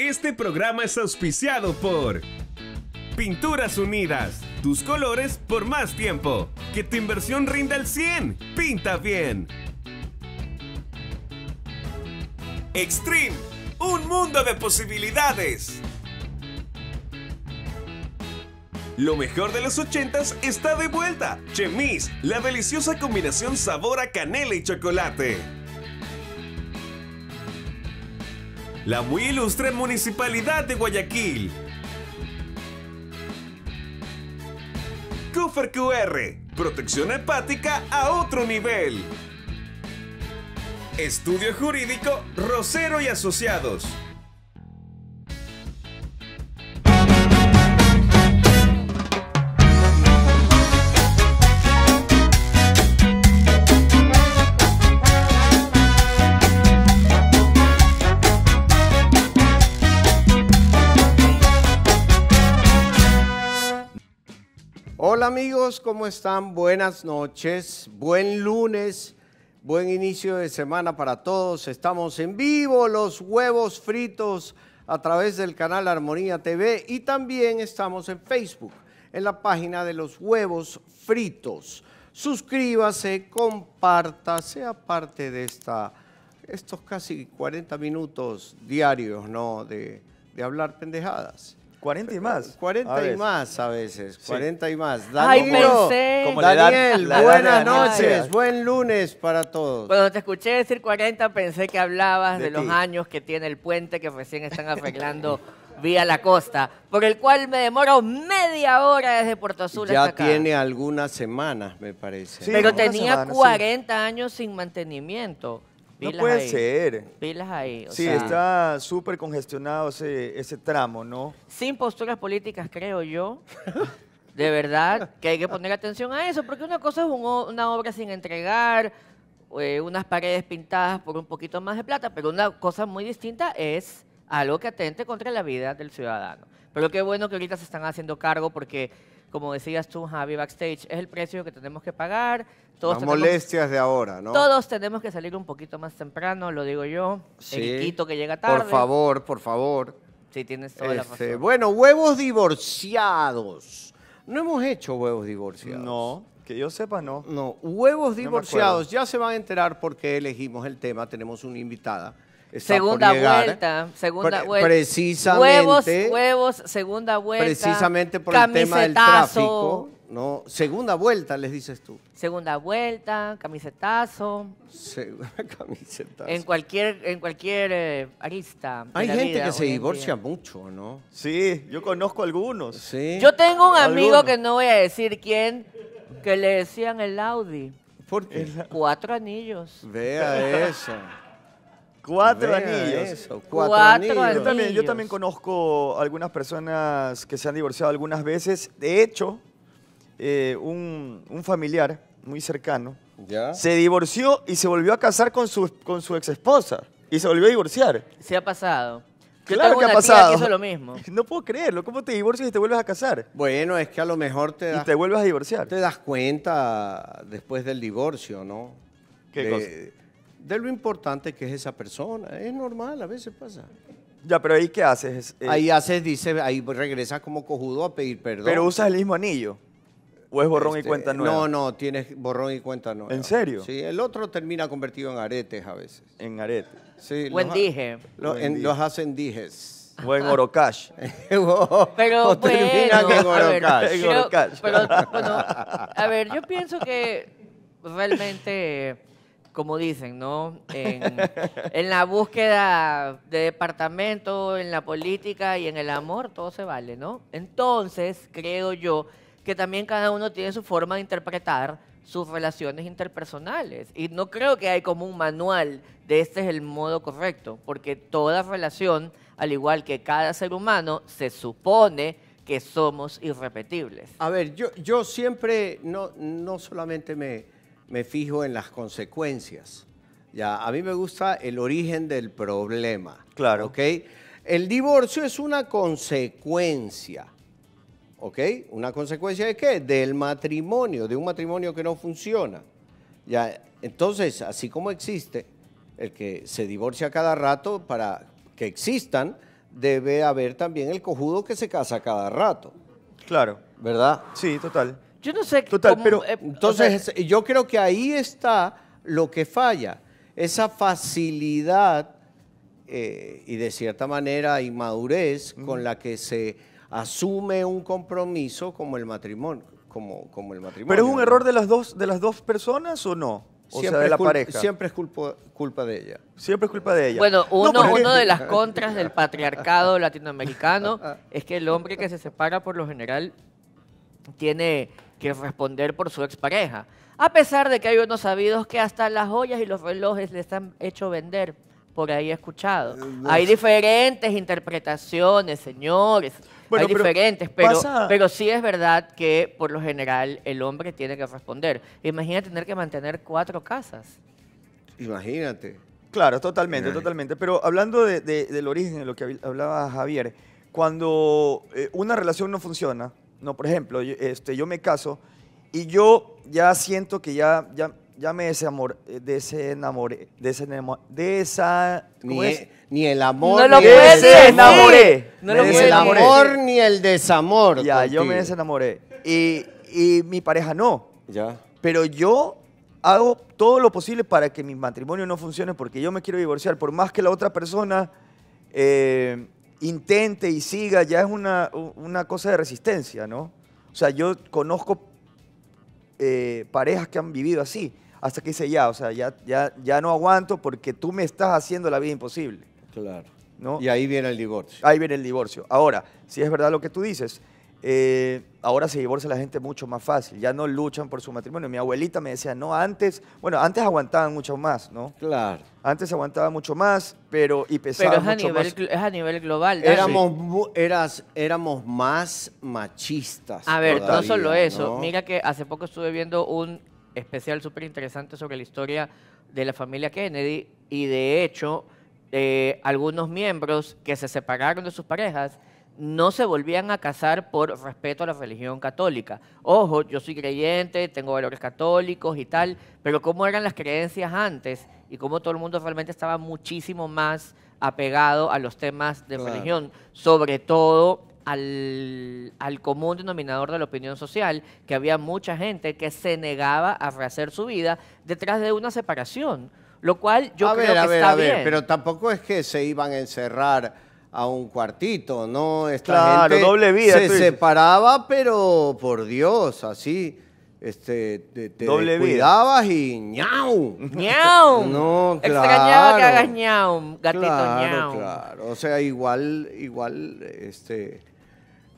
Este programa es auspiciado por Pinturas Unidas, tus colores por más tiempo. Que tu inversión rinda el 100. Pinta bien. Extreme, un mundo de posibilidades. Lo mejor de los 80s está de vuelta. Chemis, la deliciosa combinación sabor a canela y chocolate. la muy ilustre Municipalidad de Guayaquil. Cooper QR, protección hepática a otro nivel. Estudio Jurídico Rosero y Asociados. amigos? ¿Cómo están? Buenas noches, buen lunes, buen inicio de semana para todos. Estamos en vivo, los huevos fritos a través del canal Armonía TV y también estamos en Facebook, en la página de los huevos fritos. Suscríbase, comparta, sea parte de esta, estos casi 40 minutos diarios ¿no? de, de hablar pendejadas. 40 y más. 40 y más a veces, 40 y más. Daniel, buenas noches, buen lunes para todos. Cuando te escuché decir 40 pensé que hablabas de, los años que tiene el puente que recién están arreglando vía la costa, por el cual me demoro media hora desde Puerto Azul hasta acá. tiene algunas semanas, me parece. Pero tenía 40 años sin mantenimiento. No puede ser. Pilas ahí. sí, está súper congestionado ese, tramo, ¿no? Sin posturas políticas, creo yo. De verdad, que hay que poner atención a eso, porque una cosa es una obra sin entregar, eh, unas paredes pintadas por un poquito más de plata, pero una cosa muy distinta es algo que atente contra la vida del ciudadano. Pero qué bueno que ahorita se están haciendo cargo porque, como decías tú, Javi, backstage es el precio que tenemos que pagar, las molestias de ahora, ¿no? Todos tenemos que salir un poquito más temprano, lo digo yo. El que llega tarde. Por favor, por favor. Sí, tienes toda la este, razón. Bueno, huevos divorciados. No hemos hecho huevos divorciados. No, que yo sepa, no. No, huevos divorciados. ya se van a enterar porque elegimos el tema. Tenemos una invitada. segunda vuelta, segunda vuelta. Precisamente. Huevos, huevos, segunda vuelta. Precisamente por el tema del tráfico no, segunda vuelta les dices tú. Segunda vuelta, camisetazo. Segunda camisetazo. En cualquier, en cualquier eh, arista. Hay gente que se divorcia mucho, ¿no? Sí, yo conozco algunos. Sí. Yo tengo un amigo que no voy a decir quién, que le decían el Audi. ¿Por qué? Cuatro anillos. Vea eso. Cuatro anillos. Cuatro anillos. Yo también, yo también conozco algunas personas que se han divorciado algunas veces. De hecho, eh, un, familiar muy cercano se divorció y se volvió a casar con su, con su ex esposa. Y se volvió a divorciar. Se ha pasado. claro que ha pasado. lo mismo. No puedo creerlo. ¿Cómo te divorcias y te vuelves a casar? Bueno, es que a lo mejor te das, te vuelves a divorciar. Te das cuenta después del divorcio, ¿no? ¿Qué de, de lo importante que es esa persona. Es normal, a veces pasa. Ya, pero ahí qué haces? Eh, ahí haces, dice, ahí regresas como cojudo a pedir perdón. Pero usas el mismo anillo. ¿O es borrón y este, cuenta nueva? No, no, tienes borrón y cuenta nueva. ¿En serio? Sí, el otro termina convertido en aretes a veces. En aretes. Sí. dije. en, dije. Los hacen dijes. O en Orocash. pero o bueno, en Orocash. pero, pero, bueno, a ver, yo pienso que realmente, como dicen, ¿no? En, en, la búsqueda de departamento, en la política y en el amor, todo se vale, ¿no? Entonces, creo yo también cada uno tiene su forma de interpretar sus relaciones interpersonales. Y no creo que hay como un manual de este es el modo correcto, porque toda relación, al igual que cada ser humano, se supone que somos irrepetibles. A ver, yo, yo siempre no, no solamente me, me fijo en las consecuencias, ya, a mí me gusta el origen del problema. Claro. ¿Ok? El divorcio es una consecuencia ¿ok? Una consecuencia de qué? Del matrimonio, de un matrimonio que no funciona. Ya, entonces, así como existe el que se divorcia cada rato para que existan, debe haber también el cojudo que se casa cada rato. Claro. ¿Verdad? Sí, total. Yo no sé Total, cómo, pero eh, entonces yo creo que ahí está lo que falla, esa facilidad eh, y de cierta manera inmadurez con la que se asume un compromiso como el matrimonio. Como, como el matrimonio. ¿Pero es un error de las dos, de las dos personas o no? O sea, de la pareja. Siempre es culpa, de ella. Siempre es culpa de ella. Bueno, uno, uno de las contras del patriarcado latinoamericano es que el hombre que se separa por lo general tiene que responder por su expareja. A pesar de que hay unos sabidos que hasta las joyas y los relojes le han hecho vender. Por ahí he escuchado. Eh, hay diferentes interpretaciones, señores hay pero diferentes, pero, sí es verdad que por lo general el hombre tiene que responder. Imagina tener que mantener cuatro casas. Imagínate. Claro, totalmente, totalmente. Pero hablando del origen de lo que hablaba Javier, cuando eh, una relación no funciona, no, por ejemplo, yo, este, yo me caso y yo ya siento que ya ya me desamor, eh, desenamoré, desenamoré, desa, ni, es? E, ni, el amor, ni el el amor ni el desamor. Ya, yo me desenamoré. Y, mi pareja no. Ya. Pero yo hago todo lo posible para que mi matrimonio no funcione porque yo me quiero divorciar. Por más que la otra persona eh, intente y siga, ya es una, una cosa de resistencia, ¿no? O sea, yo conozco eh, parejas que han vivido así hasta que dice, ya, o sea, ya, ya, ya no aguanto porque tú me estás haciendo la vida imposible. Claro. ¿no? Y ahí viene el divorcio. Ahí viene el divorcio. Ahora, si es verdad lo que tú dices, eh, ahora se divorcia la gente mucho más fácil, ya no luchan por su matrimonio. Mi abuelita me decía, no, antes, bueno, antes aguantaban mucho más, ¿no? Claro. Antes aguantaban mucho más, pero y pesaba pero es mucho a nivel, es a nivel global. Éramos, eras, éramos más machistas. A ver, no solo eso. Mira que hace poco estuve viendo un especial súper interesante sobre la historia de la familia Kennedy y de hecho eh, algunos miembros que se separaron de sus parejas no se volvían a casar por respeto a la religión católica. Ojo, yo soy creyente, tengo valores católicos y tal, pero cómo eran las creencias antes y cómo todo el mundo realmente estaba muchísimo más apegado a los temas de religión, sobre todo al, común denominador de la opinión social, que había mucha gente que se negaba a rehacer su vida detrás de una separación, lo cual yo a ver, que a Pero tampoco es que se iban a encerrar a un cuartito, ¿no? claro, doble vida. Se separaba, pero por Dios, así. Este, te, cuidabas y ñau. ñau. No, claro. Extrañaba que hagas ñau, gatito claro, Claro, o sea, igual, igual, este.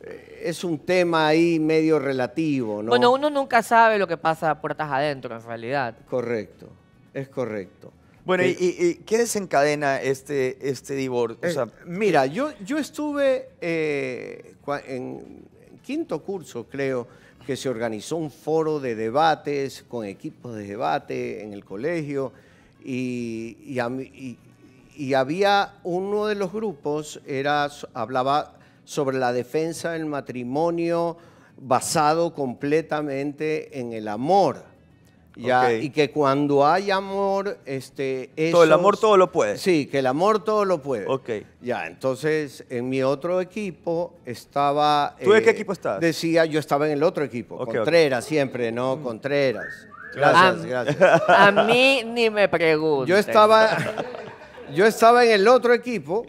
Eh, es un tema ahí medio relativo, ¿no? Bueno, uno nunca sabe lo que pasa a puertas adentro, en realidad. Correcto, es correcto. Bueno, eh, y, y, qué desencadena este, este divorcio? Eh, mira, yo, yo estuve en quinto curso, creo, que se organizó un foro de debates con equipos de debate en el colegio y, y había uno de los grupos, era, hablaba sobre la defensa del matrimonio basado completamente en el amor. Y que cuando hay amor, este... el amor todo lo puede. Sí, que el amor todo lo puede. Ok. Ya, entonces en mi otro equipo estaba... ¿Tú qué eh, equipo estabas? Decía, yo estaba en el otro equipo, Contreras siempre, ¿no? Mm. Contreras. Gracias, a, gracias. A mí ni me pregunto. Yo estaba, yo estaba en el otro equipo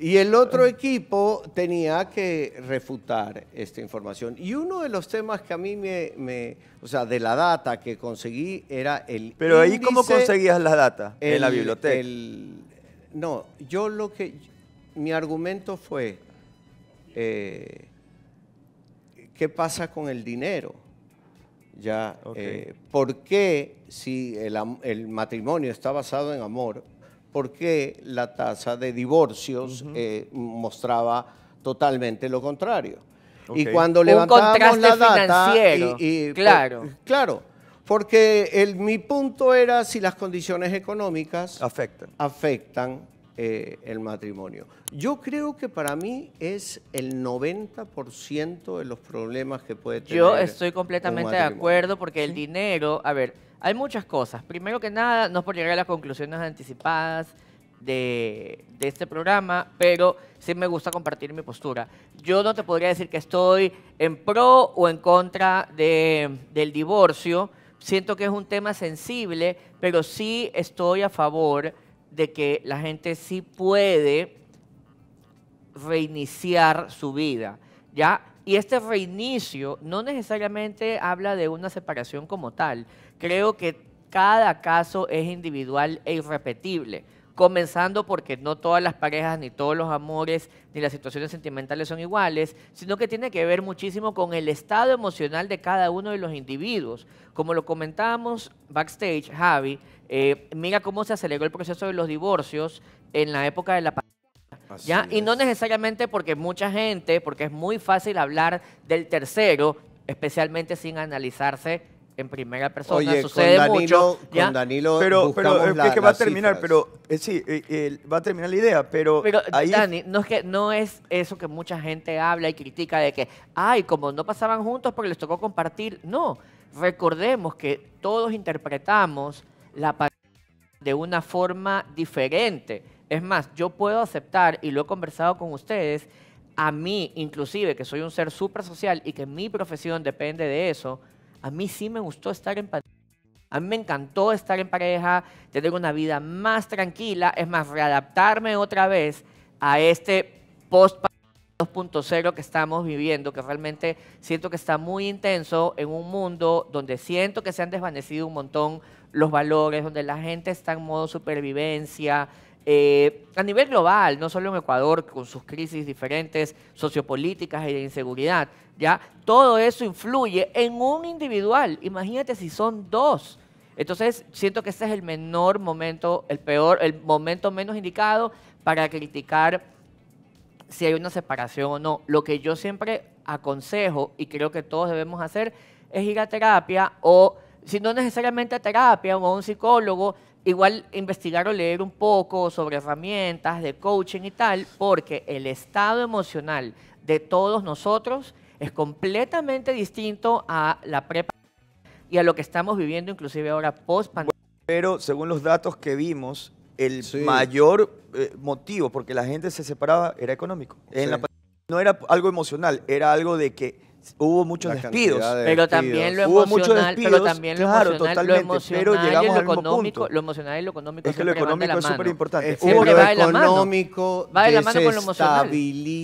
y el otro equipo tenía que refutar esta información. Y uno de los temas que a mí me, o sea, de la data que conseguí era el... Pero ahí cómo conseguías la data en la biblioteca. no, yo lo que, mi argumento fue, eh, ¿qué pasa con el dinero? Ya, eh, ¿Por qué si el matrimonio está basado en amor? porque la tasa de divorcios eh, mostraba totalmente lo contrario. Y cuando levantamos la data... claro. claro, porque mi punto era si las condiciones económicas... Afectan eh, el matrimonio. Yo creo que para mí es el 90% de los problemas que puede tener. Yo estoy completamente de acuerdo porque el dinero, a ver, hay muchas cosas. Primero que nada, no es por llegar a las conclusiones anticipadas de, este programa, pero sí me gusta compartir mi postura. Yo no te podría decir que estoy en pro o en contra del divorcio. Siento que es un tema sensible, pero sí estoy a favor de que la gente sí puede reiniciar su vida, ¿ya? Y este reinicio no necesariamente habla de una separación como tal. Creo que cada caso es individual e irrepetible comenzando porque no todas las parejas, ni todos los amores, ni las situaciones sentimentales son iguales, sino que tiene que ver muchísimo con el estado emocional de cada uno de los individuos. Como lo comentábamos backstage, Javi, eh, mira cómo se aceleró el proceso de los divorcios en la época de la pandemia. ¿ya? Y no necesariamente porque mucha gente, porque es muy fácil hablar del tercero, especialmente sin analizarse en primera persona. Sucede con Danilo, mucho. Con Danilo pero, es, eh, que va a terminar, pero eh, sí, va a terminar la idea, pero, Dani, no es que no es eso que mucha gente habla y critica de que, ay, como no pasaban juntos porque les tocó compartir. No, recordemos que todos interpretamos la de una forma diferente. Es más, yo puedo aceptar, y lo he conversado con ustedes, a mí, inclusive, que soy un ser supra social y que mi profesión depende de eso, a mí sí me gustó estar en pareja. A mí me encantó estar en pareja, tener una vida más tranquila, es más, readaptarme otra vez a este post 2.0 que estamos viviendo, que realmente siento que está muy intenso en un mundo donde siento que se han desvanecido un montón los valores, donde la gente está en modo supervivencia. Eh, a nivel global, no solo en Ecuador, con sus crisis diferentes sociopolíticas y de inseguridad, ya todo eso influye en un individual. Imagínate si son dos. Entonces, siento que este es el menor momento, el peor, el momento menos indicado para criticar si hay una separación o no. Lo que yo siempre aconsejo y creo que todos debemos hacer es ir a terapia o, si no necesariamente a terapia o a un psicólogo, igual investigar o leer un poco sobre herramientas de coaching y tal, porque el estado emocional de todos nosotros es completamente distinto a la prepa y a lo que estamos viviendo inclusive ahora post pandemia. Pero según los datos que vimos, el mayor eh, motivo porque la gente se separaba era económico. no era algo emocional, era algo de que hubo muchos despidos. pero también lo hubo emocional, despidos, pero también lo emocional, lo y lo económico, lo emocional y lo es que lo económico es súper importante. Hubo lo económico va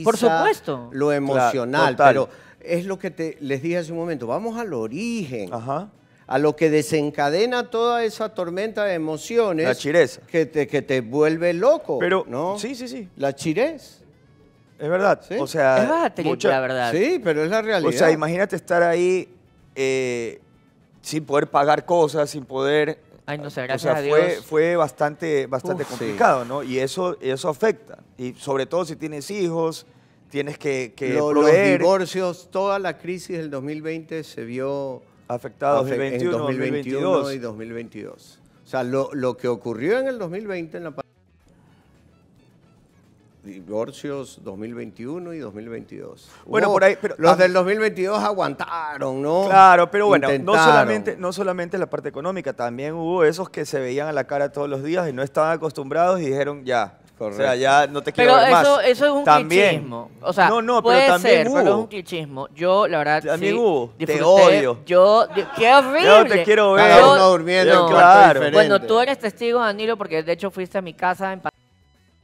Por supuesto. Lo emocional, pero es lo que te les dije hace un momento, vamos al origen. Ajá a lo que desencadena toda esa tormenta de emociones. La chireza. Que te, vuelve loco. Pero, ¿no? Sí, sí, sí. La chirez. Es verdad. O sea, es la verdad. Sí, pero es la realidad. O sea, imagínate estar ahí eh, sin poder pagar cosas, sin poder. Ay, no sé, gracias o sea, Fue, fue bastante, bastante complicado, ¿no? Y eso, eso afecta. Y sobre todo si tienes hijos, tienes que, que Los divorcios, toda la crisis del 2020 se vio afectados en, 2021, y 2022. O sea, lo, que ocurrió en el 2020 en la divorcios 2021 y 2022. Bueno, por ahí, pero, los ah del 2022 aguantaron, ¿no? Claro, pero bueno, no solamente, no solamente la parte económica, también hubo esos que se veían a la cara todos los días y no estaban acostumbrados y dijeron, ya, o sea, ya no te quiero pero ver más. Eso, eso es un también. clichismo. O sea, no, no, puede pero también ser, pero es un clichismo. Yo, la verdad, también sí, hubo. Te odio. Yo, qué horrible. Yo te quiero ver. Cada uno durmiendo claro. Bueno, tú eres testigo, Danilo, porque de hecho fuiste a mi casa en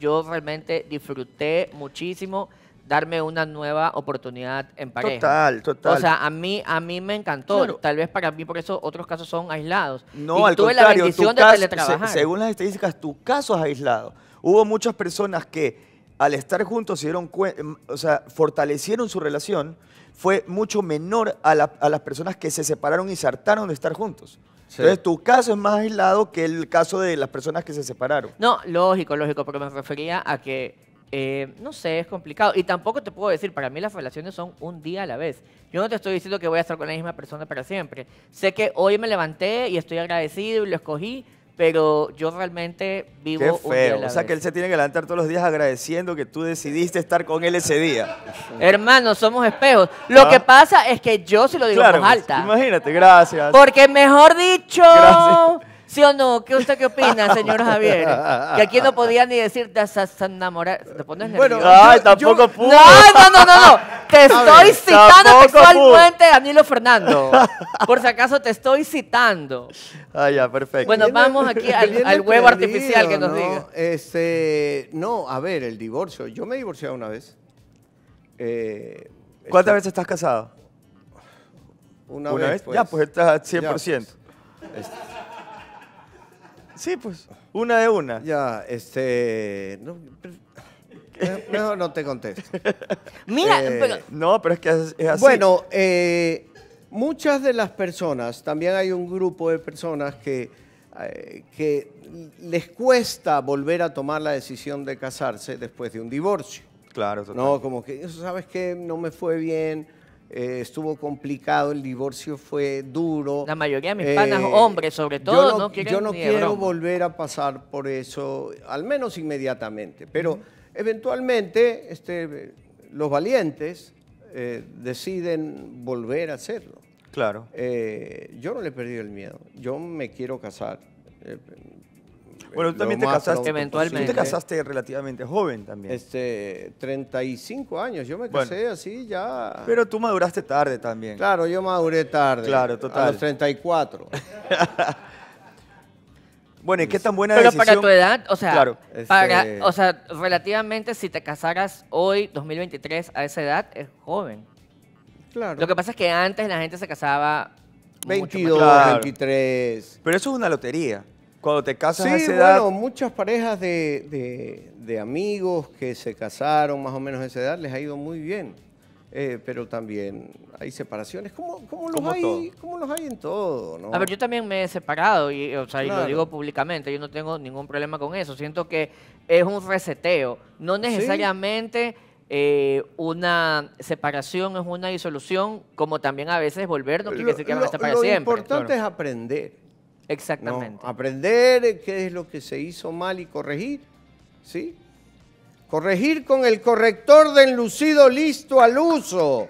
Yo realmente disfruté muchísimo darme una nueva oportunidad en pareja. Total, total. O sea, a mí, a mí me encantó. Tal vez para mí por eso otros casos son aislados. No, y al tuve contrario, la bendición de teletrabajar. según las estadísticas, tu caso es aislado hubo muchas personas que al estar juntos dieron mm, o sea, fortalecieron su relación, fue mucho menor a, las personas que se separaron y se de estar juntos. Entonces, tu caso es más aislado que el caso de las personas que se separaron. No, lógico, lógico, porque me refería a que, eh, no sé, es complicado. Y tampoco te puedo decir, para mí las relaciones son un día a la vez. Yo no te estoy diciendo que voy a estar con la misma persona para siempre. Sé que hoy me levanté y estoy agradecido y lo escogí, pero yo realmente vivo o sea, que él se tiene que levantar todos los días agradeciendo que tú decidiste estar con él ese día. Hermano, somos espejos. Lo ah. que pasa es que yo sí lo digo con pues, alta. Imagínate, gracias. Porque mejor dicho, ¿Sí o no? ¿Qué usted qué opina, señor Javier? Que aquí no podía ni decir te ¿Te pones bueno, Ay, tampoco pudo. No, no, no, no, Te estoy citando sexualmente a Danilo Fernando. Por si acaso te estoy citando. Ah, ya, perfecto. Bueno, vamos aquí al, huevo artificial que nos diga. Este, no, a ver, el divorcio. Yo me divorcié una vez. Eh, ¿Cuántas veces estás casado? Una, vez. pues. Ya, pues, pues estás 100%. Sí, pues. Una de una. Ya, este. No, eh, mejor no te contesto. Mira, eh, pero- No, pero es que es, así. Bueno, eh, muchas de las personas, también hay un grupo de personas que, que les cuesta volver a tomar la decisión de casarse después de un divorcio. Claro, No, como que, ¿sabes qué? No me fue bien, eh, estuvo complicado, el divorcio fue duro. La mayoría de mis panas, eh, hombres sobre todo, yo no, Yo no quiero volver a pasar por eso, al menos inmediatamente, pero eventualmente este, los valientes eh, deciden volver a hacerlo. Claro. yo no le he perdido el miedo, yo me quiero casar. Bueno, tú también te casaste. Eventualmente. Tú te casaste relativamente joven también. Este, 35 años. Yo me casé así ya. Pero tú maduraste tarde también. Claro, yo maduré tarde. Claro, total. A los 34. Bueno, ¿y qué tan buena decisión? Pero para tu edad, o sea, este o sea, relativamente si te casaras hoy, 2023, a esa edad, es joven. Claro. Lo que pasa es que antes la gente se casaba 22, 23. Pero eso es una lotería. Cuando te casas a esa edad... bueno, muchas parejas de, amigos que se casaron más o menos a esa edad les ha ido muy bien. Eh, pero también hay separaciones. ¿Cómo, los, hay, los hay en todo? A ver, yo también me he separado y, lo digo públicamente. Yo no tengo ningún problema con eso. Siento que es un reseteo. No necesariamente... Eh, una separación es una disolución, como también a veces volver no quiere decir que a estar para lo importante es aprender. Exactamente. aprender qué es lo que se hizo mal y corregir. ¿Sí? Corregir con el corrector de enlucido listo al uso.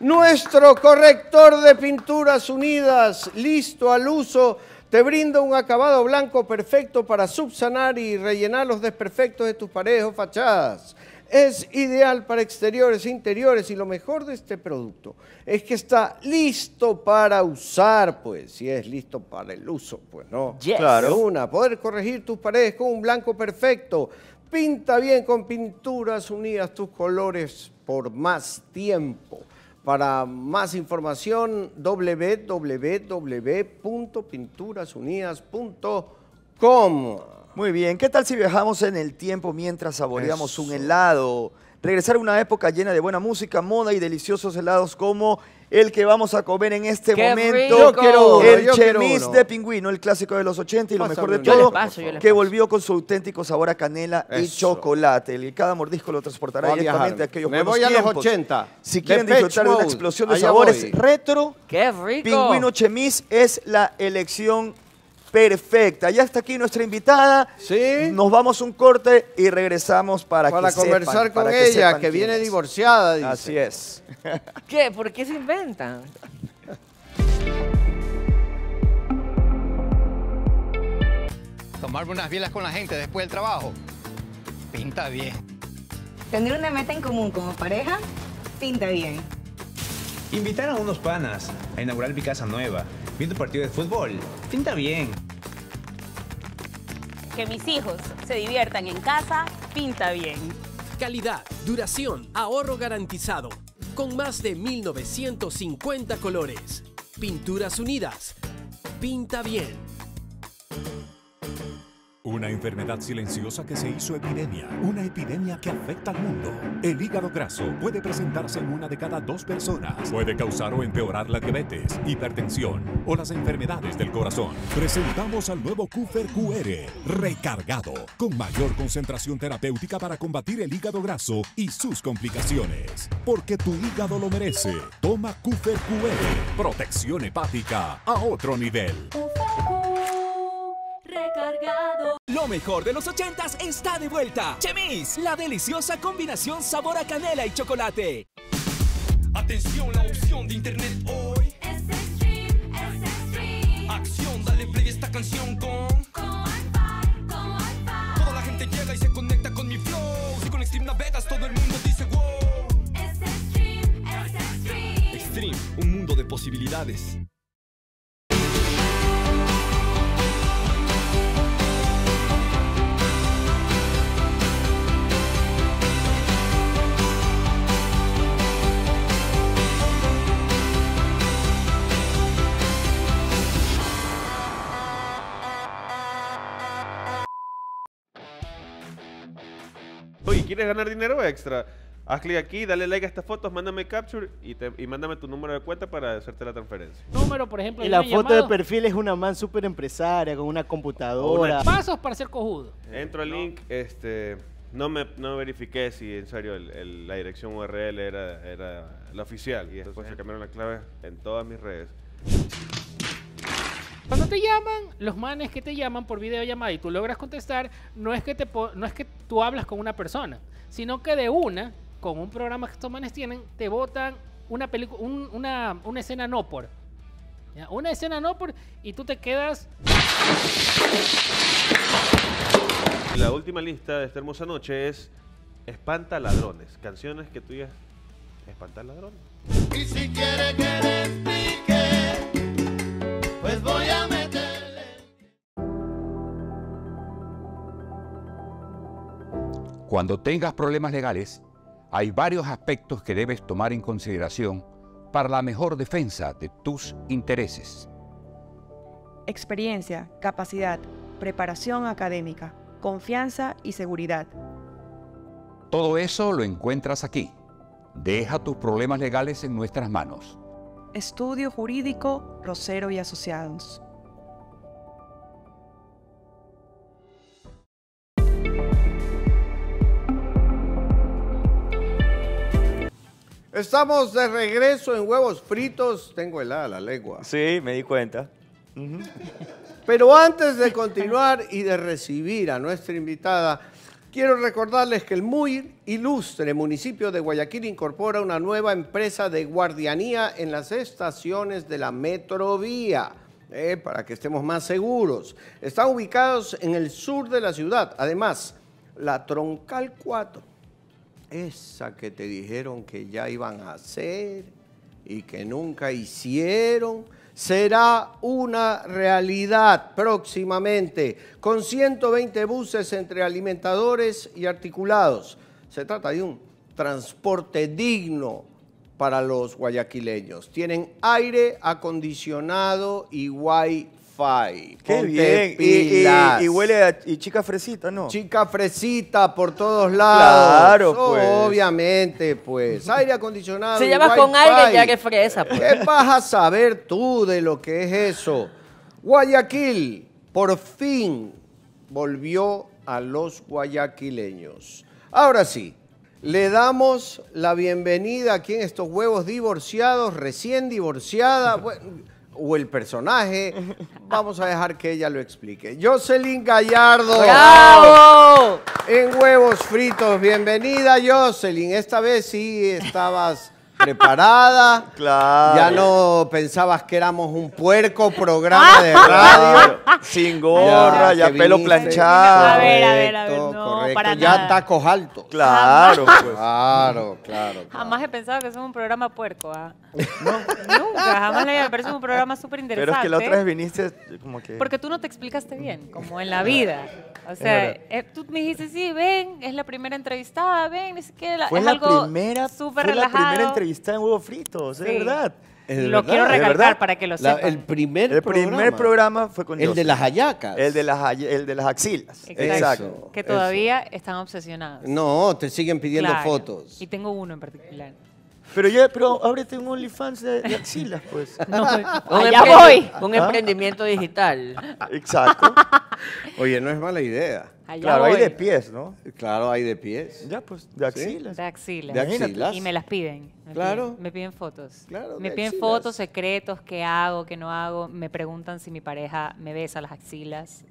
Nuestro corrector de pinturas unidas listo al uso te brinda un acabado blanco perfecto para subsanar y rellenar los desperfectos de tus paredes o fachadas. Es ideal para exteriores e interiores y lo mejor de este producto es que está listo para usar, pues, si es listo para el uso, pues no. Claro. Una, poder corregir tus paredes con un blanco perfecto. Pinta bien con pinturas unidas tus colores por más tiempo. Para más información, www.pinturasunidas.com. Muy bien, ¿qué tal si viajamos en el tiempo mientras saboreamos un helado? Regresar a una época llena de buena música, moda y deliciosos helados como el que vamos a comer en este momento. el de pingüino, el clásico de los 80 y lo mejor de todo, que volvió con su auténtico sabor a canela y chocolate. El, cada mordisco lo transportará directamente a, aquellos Me voy a los 80. Si quieren disfrutar de una explosión de sabores retro, pingüino chemis es la elección perfecta. Ya está aquí nuestra invitada. Sí. Nos vamos un corte y regresamos para, conversar con ella, que, viene divorciada. Dice. Así es. ¿Qué? ¿Por qué se inventan? Tomar unas bielas con la gente después del trabajo. Pinta bien. Tener una meta en común como pareja, pinta bien. Invitar a unos panas a inaugurar mi casa nueva viendo partido de fútbol. Pinta bien. Que mis hijos se diviertan en casa, pinta bien. Calidad, duración, ahorro garantizado. Con más de 1950 colores. Pinturas Unidas. Pinta bien. Una enfermedad silenciosa que se hizo epidemia, una epidemia que afecta al mundo. El hígado graso puede presentarse en una de cada dos personas. Puede causar o empeorar la diabetes, hipertensión o las enfermedades del corazón. Presentamos al nuevo Kufer QR, recargado, con mayor concentración terapéutica para combatir el hígado graso y sus complicaciones. Porque tu hígado lo merece. Toma Kufer QR, protección hepática a otro nivel. Lo mejor de los ochentas está de vuelta. Chemis, la deliciosa combinación sabor a canela y chocolate. Atención, la opción de internet hoy es stream, es stream. Acción, dale play esta canción con con con Toda la gente llega y se conecta con mi flow. Si con Extreme navegas, todo el mundo dice wow. Es Extreme, un mundo de posibilidades. quieres ganar dinero extra, haz clic aquí, dale like a estas fotos, mándame capture y, te, mándame tu número de cuenta para hacerte la transferencia. Número, por ejemplo. Y la foto de perfil es una man súper empresaria con una computadora. Pasos para ser cojudo. Entro al link, este. No me no verifiqué si en serio la dirección URL era, la oficial. Y después se cambiaron la clave en todas mis redes. Cuando te llaman, los manes que te llaman por videollamada y tú logras contestar, no es que, te no es que tú hablas con una persona, sino que de una, con un programa que estos manes tienen, te botan una, una, escena no por. Una escena no por y tú te quedas... La última lista de esta hermosa noche es Espanta Ladrones. Canciones que tú Espanta Espantar ladrones. Y si quiere que pues voy a meterle. Cuando tengas problemas legales, hay varios aspectos que debes tomar en consideración para la mejor defensa de tus intereses. Experiencia, capacidad, preparación académica, confianza y seguridad. Todo eso lo encuentras aquí. Deja tus problemas legales en nuestras manos. Estudio Jurídico Rosero y Asociados. Estamos de regreso en huevos fritos. Tengo helada la lengua. Sí, me di cuenta. Pero antes de continuar y de recibir a nuestra invitada, Quiero recordarles que el muy ilustre municipio de Guayaquil incorpora una nueva empresa de guardianía en las estaciones de la metrovía. Eh, para que estemos más seguros. Están ubicados en el sur de la ciudad. Además, la Troncal 4, esa que te dijeron que ya iban a hacer y que nunca hicieron será una realidad próximamente, con 120 buses entre alimentadores y articulados. Se trata de un transporte digno para los guayaquileños. Tienen aire acondicionado y guay. Qué bien. Y, huele y chica fresita, ¿no? Chica fresita por todos lados. Claro, oh, pues. Obviamente, pues. Aire acondicionado. Se llama con aire ya que fresa. Pues. ¿Qué vas a saber tú de lo que es eso? Guayaquil por fin volvió a los guayaquileños. Ahora sí, le damos la bienvenida aquí en estos huevos divorciados, recién divorciada. Bueno, o el personaje. Vamos a dejar que ella lo explique. Jocelyn Gallardo. En huevos fritos. Bienvenida, Jocelyn. Esta vez sí estabas preparada. Ya no pensabas que éramos un puerco programa ah. de radio. Sin gorra, ya, pelo planchado. A ver, a ver, a ver. No, correcto. ya tacos altos. Claro, pues. claro, claro, Jamás he pensado que somos un programa puerco. ¿ah? Nunca, jamás le había parecido un programa súper interesante. Pero es que la otra vez viniste como que. Porque tú no te explicaste bien, como en la vida. O sea, eh, tú me dijiste, sí, ven, es la primera entrevistada, ven, es que es la primera, la primera entrevistada en Huevo Frito, es verdad. lo quiero recalcar para que lo sepan. el primer programa, fue con El de las hallacas. El de las, el de las axilas. Exacto. que todavía están obsesionados. No, te siguen pidiendo fotos. Y tengo uno en particular. Pero ya, pero ábrete un OnlyFans de, axilas, pues. No, pues, voy. Un emprendimiento digital. Exacto. Oye, no es mala idea. claro, hay de pies, ¿no? Claro, hay de pies. Ya, pues, de axilas. De axilas. Y me las piden. claro. me piden fotos. Claro, me piden fotos, secretos, qué hago, qué no hago. Me preguntan si mi pareja me besa las axilas.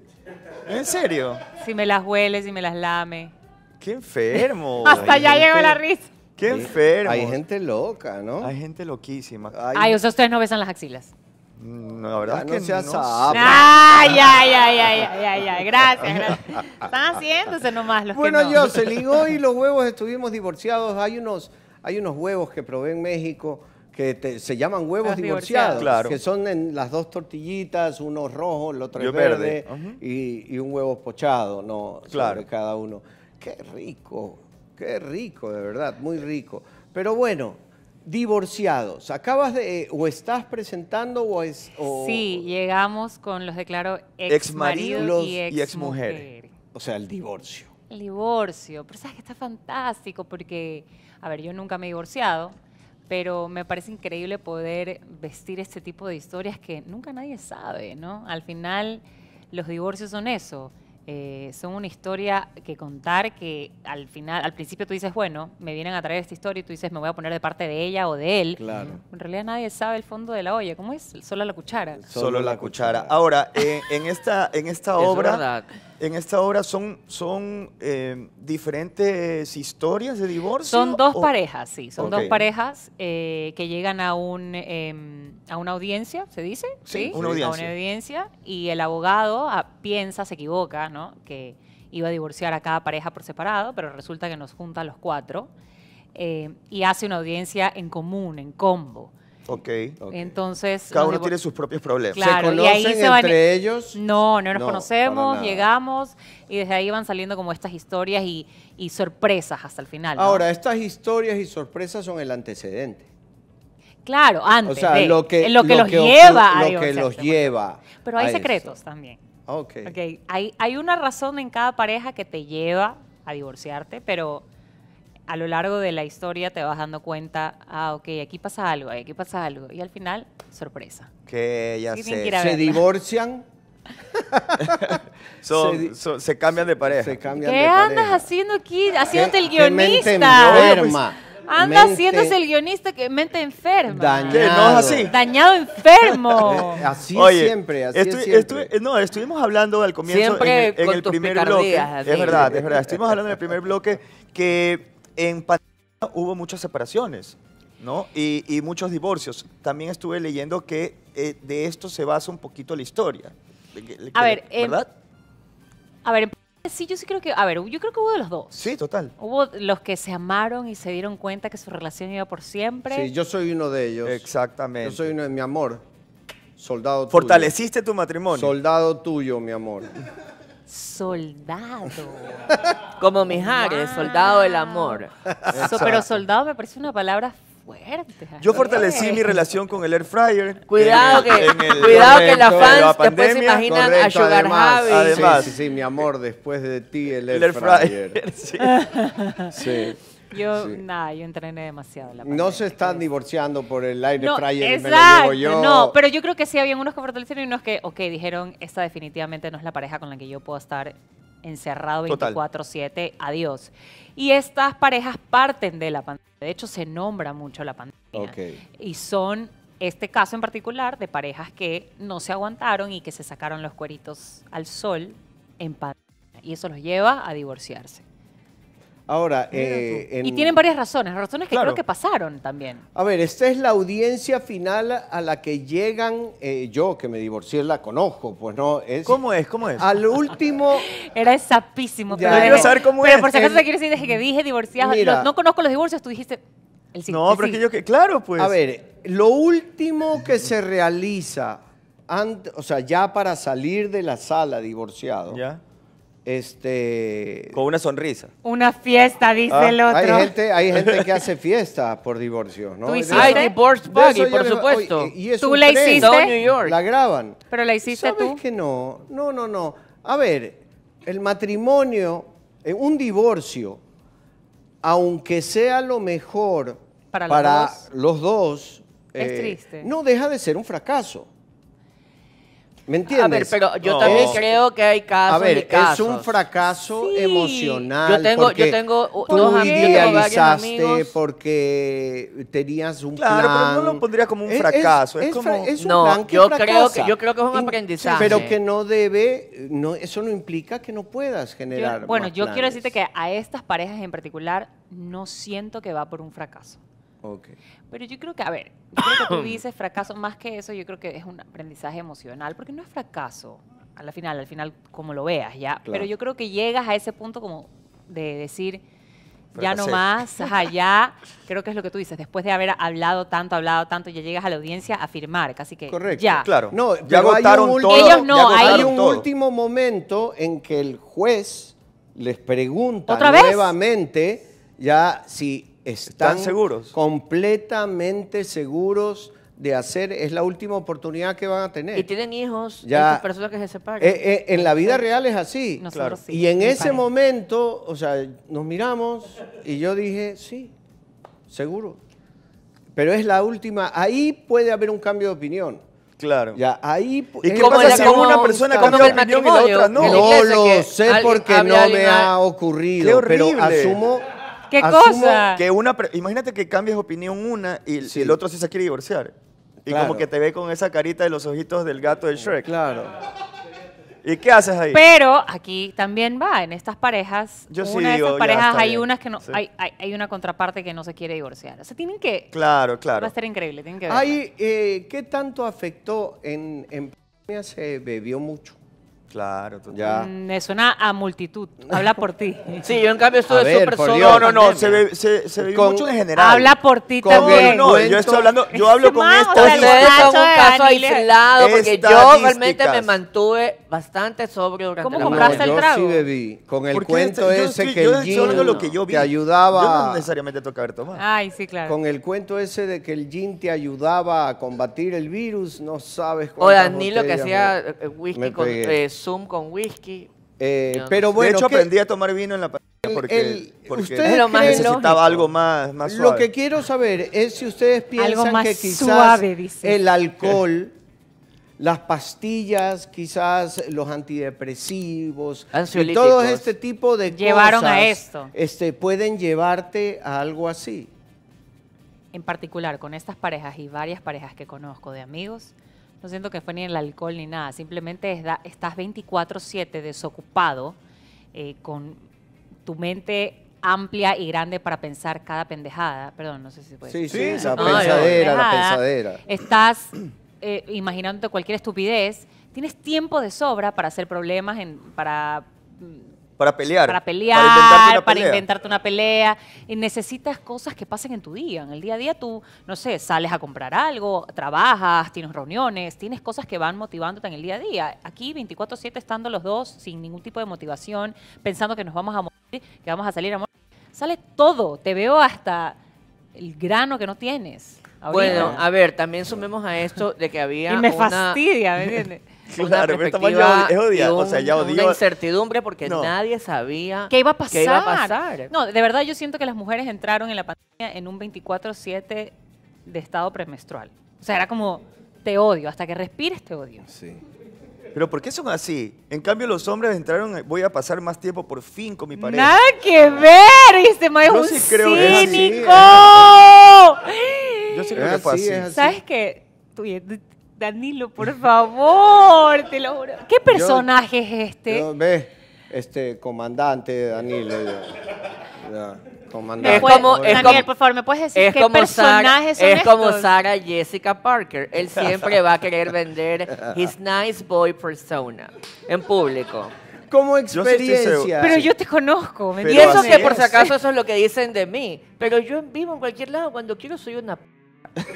¿En serio? Si me las huele, si me las lame. ¡Qué enfermo! Hasta allá llegó la risa. Qué enfermo. Hay gente loca, ¿no? Hay gente loquísima. Ay, ustedes no besan las axilas. No, mm, la verdad es que no seas no. Ay, ay, ay, ay, ay, gracias, gracias. Están haciéndose nomás los bueno, Bueno, yo, se ligó y los huevos estuvimos divorciados. Hay unos, hay unos huevos que probé en México que se llaman huevos divorciados, claro. que son en las dos tortillitas, uno rojo, el otro es verde, y, un huevo pochado, ¿no? Claro. Sobre cada uno. Qué rico. Qué rico, de verdad, muy rico. Pero bueno, divorciados. Acabas de, eh, o estás presentando o es... Sí, llegamos con los declaro ex, ex marido y ex, mujer. O sea, el divorcio. El divorcio, pero sabes que está fantástico porque, a ver, yo nunca me he divorciado, pero me parece increíble poder vestir este tipo de historias que nunca nadie sabe, ¿no? Al final, los divorcios son eso eh, son una historia que contar que al final, al principio tú dices, bueno, me vienen a traer esta historia y tú dices, me voy a poner de parte de ella o de él. Claro. En realidad nadie sabe el fondo de la olla. ¿Cómo es? Solo la cuchara. Solo, la cuchara. Ahora, eh, en, esta, en esta obra. Es en esta obra son, son eh, diferentes historias de divorcio. Son dos parejas, sí, son dos parejas eh, que llegan a, un, em, a una audiencia, ¿se dice? Sí, a una audiencia. Y el abogado ah, piensa, se equivoca, ¿no? Que iba a divorciar a cada pareja por separado, pero resulta que nos junta los cuatro eh, y hace una audiencia en común, en combo. Ok. Entonces. Cada uno tiene sus propios problemas. ¿Se conocen entre ellos? No, no nos conocemos, llegamos y desde ahí van saliendo como estas historias y, sorpresas hasta el final. Ahora, estas historias y sorpresas son el antecedente. Claro, antes. O sea, lo que, lo los lleva a Lo que los este lleva. Pero hay secretos también. Ok. okay. Hay, hay una razón en cada pareja que te lleva a divorciarte, pero a lo largo de la historia te vas dando cuenta, ah, ok, aquí pasa algo, aquí pasa algo. Y al final, sorpresa. Que ya Se divorcian. se, se, cambian de pareja. ¿Qué andas haciendo aquí? Haciéndote el guionista. Pues, enferma. Anda haciéndose el guionista que mente enferma. Dañado. No así. Dañado enfermo. Eh, así siempre, así es siempre. no, estuvimos hablando al comienzo siempre en, el primer bloque. Es verdad, es verdad. Estuvimos hablando en el primer bloque que en pandemia hubo muchas separaciones, ¿no? Y, muchos divorcios. También estuve leyendo que eh, de esto se basa un poquito la historia. A ver, a ver, sí, yo sí creo que, a ver, yo creo que hubo de los dos. Sí, total. Hubo los que se amaron y se dieron cuenta que su relación iba por siempre. Sí, yo soy uno de ellos. Exactamente. Yo soy uno de mi amor. Soldado tuyo. Fortaleciste tu matrimonio. Soldado tuyo, mi amor soldado. Como Mijares, el soldado del amor. pero soldado me parece una palabra fuerte. Yo fortalecí mi relación con el air fryer. Cuidado que, cuidado que las fans la después se imaginan a Sugar Javi. Además, sí, mi amor, después de ti el air, fryer. sí. Yo, nada, yo entrené demasiado. La no se están divorciando por el aire no, fryer exacto, me lo llevo yo. No, pero yo creo que sí había unos que fortalecieron y unos que, ok, dijeron, esta definitivamente no es la pareja con la que yo puedo estar encerrado 24-7, adiós. Y estas parejas parten de la pandemia. De hecho, se nombra mucho la pandemia. Y son este caso en particular de parejas que no se aguantaron y que se sacaron los cueritos al sol en pandemia. Y eso los lleva a divorciarse. Ahora, eh, y tienen varias razones, razones que creo que pasaron también. A ver, esta es la audiencia final a la que llegan, eh, yo que me divorcié la conozco, pues no es. ¿Cómo es? ¿Cómo es? Al último. Era sapísimo. Pero, quiero saber cómo es. por si acaso te quiero decir desde que dije divorciado, no, conozco los divorcios, tú dijiste. El no, pero es que yo que claro, pues. A ver, lo último que se realiza, o sea, ya para salir de la sala divorciado. Ya este... Con una sonrisa. Una fiesta, dice ah, el otro. Hay gente, hay gente que hace fiesta por divorcio, ¿no? ¿Tú hiciste? Hay divorce por supuesto. ¿Tú la hiciste hiciste? New York. La graban. ¿Pero la hiciste ¿Sabes tú? que no. No, no, no. A ver, el matrimonio, eh, un divorcio, aunque sea lo mejor para, los dos, es eh, triste. No deja de ser un fracaso. ¿Me entiendes? A ver, pero yo también creo que hay casos. A ver, es un fracaso emocional. Yo tengo, yo tengo dos amigos, idealizaste, porque tenías un plan. Claro, pero no lo pondría como un fracaso. Es, como, un plan que yo creo que yo creo que es un aprendizaje. Pero que no debe, no, eso no implica que no puedas generar. bueno, yo quiero decirte que a estas parejas en particular no siento que va por un fracaso. Pero yo creo que, a ver, yo creo que tú dices fracaso, más que eso, yo creo que es un aprendizaje emocional, porque no es fracaso, al final, al final, como lo veas, ¿ya? Pero yo creo que llegas a ese punto como de decir, ya no más, ya, creo que es lo que tú dices, después de haber hablado tanto, hablado tanto, ya llegas a la audiencia a firmar, casi que Correcto, ya. claro. No, ya agotaron todo. Ellos no, hay un último momento en que el juez les pregunta nuevamente ya si están, seguros? completamente seguros de hacer, es la última oportunidad que van a tener. Y tienen hijos, ya, personas que se separan. Eh, eh, en la vida real es así. y en ese momento, o sea, nos miramos y yo dije, sí, seguro. Pero es la última, ahí puede haber un cambio de opinión. Claro. Ya, ahí. ¿Y qué pasa si una persona cambia de opinión y la otra no? No lo sé porque no me ha ocurrido, pero asumo ¿Qué cosa? Que una, imagínate que cambias opinión una y, el otro sí se quiere divorciar. Y como que te ve con esa carita de los ojitos del gato de Shrek. Claro. ¿Y qué haces ahí? Pero aquí también va, en estas parejas, Yo una de parejas hay unas que no, hay, hay, hay una contraparte que no se quiere divorciar. O sea, tienen que, claro, claro. va a ser increíble, tienen que ver. Eh, ¿qué tanto afectó en, en ¿Se bebió mucho? Claro, tú ya. Mm, me suena a multitud. Habla por ti. Sí, yo en cambio estoy súper solo. No, no, no. Se ve, mucho en general. Habla por ti con también. No, yo estoy hablando. Yo hablo con esto. Ustedes es un caso aislado porque yo realmente me mantuve bastante sobrio durante ¿Cómo compraste el trago? Yo sí bebí. Con el cuento ese que el gin te ayudaba. Yo no necesariamente toca haber tomado. Ay, sí, claro. Con el cuento ese de que el gin te ayudaba a combatir el virus, no sabes. O Danilo que hacía eh, whisky con Zoom con whisky. Eh, pero bueno, de hecho, aprendí a tomar vino en la pandemia porque, ustedes necesitaba algo más, más suave. Lo que quiero saber es si ustedes piensan que quizás el alcohol, las pastillas, quizás los antidepresivos, y todo este tipo de Llevaron cosas. a esto. Este, pueden llevarte a algo así. En particular, con estas parejas y varias parejas que conozco de amigos, no siento que fue ni el alcohol ni nada, simplemente estás 24/7 desocupado eh, con tu mente amplia y grande para pensar cada pendejada. Perdón, no sé si puede. Sí, sí, la pensadera, la pensadera. Estás eh, imaginándote cualquier estupidez. Tienes tiempo de sobra para hacer problemas, en, para para pelear. Para pelear, para inventarte una, pelea. Y necesitas cosas que pasen en tu día. En el día a día tú, no sé, sales a comprar algo, trabajas, tienes reuniones, tienes cosas que van motivándote en el día a día. Aquí 24-7 estando los dos sin ningún tipo de motivación, pensando que nos vamos a morir, que vamos a salir a morir. Sale todo. Te veo hasta el grano que no tienes. Bueno, a ver, también sumemos a esto de que había. y me fastidia, ¿me entiendes? claro, pero es o sea, ya Una incertidumbre porque nadie sabía ¿Qué iba, a pasar? No, de verdad yo siento que las mujeres entraron en la pandemia en un 24-7 de estado premenstrual. O sea, era como, te odio, hasta que respires te odio. Sí. Pero ¿por qué son así? En cambio, los hombres entraron, eh, voy a pasar más tiempo por fin con mi pareja. Nada que ver, este mae es un sí creo cínico. Que es Yo sí creo que así, ¿Sabes qué? Danilo, por favor, te lo juro. ¿Qué personaje es este? Este, comandante Danilo. comandante. Es como, es Daniel, por favor, ¿me puedes decir qué personajes son Es como Sara Jessica Parker. Él siempre va a querer vender his nice boy persona en público como experiencia. pero yo te conozco. y eso que por si acaso eso es lo que dicen de mí. Pero yo vivo en cualquier lado. Cuando quiero soy una